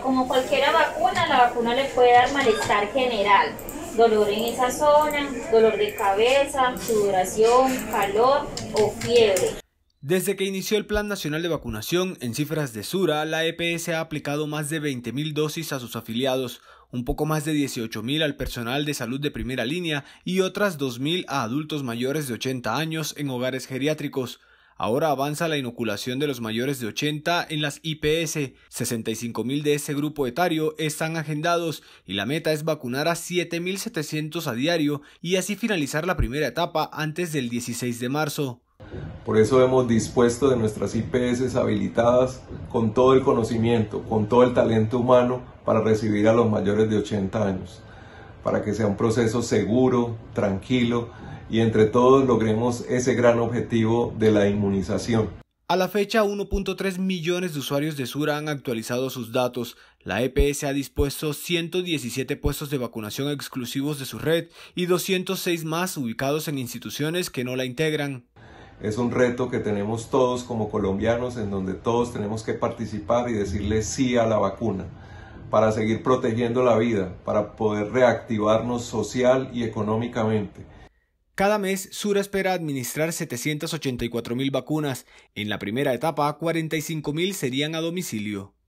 Como cualquier vacuna, la vacuna le puede dar malestar general, dolor en esa zona, dolor de cabeza, sudoración, calor o fiebre. Desde que inició el Plan Nacional de Vacunación, en cifras de Sura, la EPS ha aplicado más de 20.000 dosis a sus afiliados, un poco más de 18.000 al personal de salud de primera línea y otras 2.000 a adultos mayores de 80 años en hogares geriátricos. Ahora avanza la inoculación de los mayores de 80 en las IPS. 65.000 de ese grupo etario están agendados y la meta es vacunar a 7.700 a diario y así finalizar la primera etapa antes del 16 de marzo. Por eso hemos dispuesto de nuestras IPS habilitadas con todo el conocimiento, con todo el talento humano para recibir a los mayores de 80 años, para que sea un proceso seguro, tranquilo, y entre todos logremos ese gran objetivo de la inmunización. A la fecha, 1.3 millones de usuarios de Sura han actualizado sus datos. La EPS ha dispuesto 117 puestos de vacunación exclusivos de su red y 206 más ubicados en instituciones que no la integran. Es un reto que tenemos todos como colombianos en donde todos tenemos que participar y decirle sí a la vacuna para seguir protegiendo la vida, para poder reactivarnos social y económicamente cada mes, Sur espera administrar 784.000 vacunas. En la primera etapa, 45.000 serían a domicilio.